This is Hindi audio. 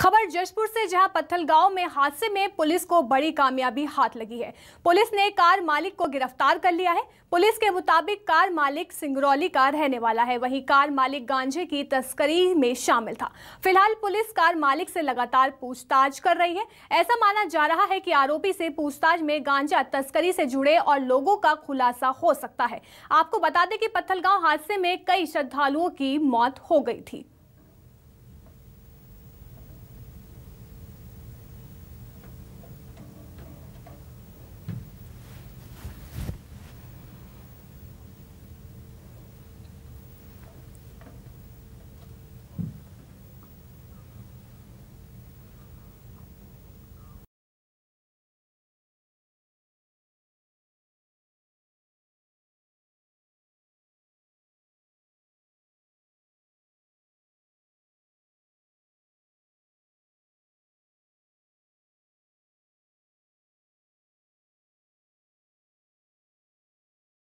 खबर जशपुर से जहां पत्थलगांव में हादसे में पुलिस को बड़ी कामयाबी हाथ लगी है पुलिस ने कार मालिक को गिरफ्तार कर लिया है पुलिस के मुताबिक कार मालिक सिंगरौली का रहने वाला है वहीं कार मालिक गांजे की तस्करी में शामिल था फिलहाल पुलिस कार मालिक से लगातार पूछताछ कर रही है ऐसा माना जा रहा है कि आरोपी से पूछताछ में गांजा तस्करी से जुड़े और लोगों का खुलासा हो सकता है आपको बता दें कि पत्थलगांव हादसे में कई श्रद्धालुओं की मौत हो गई थी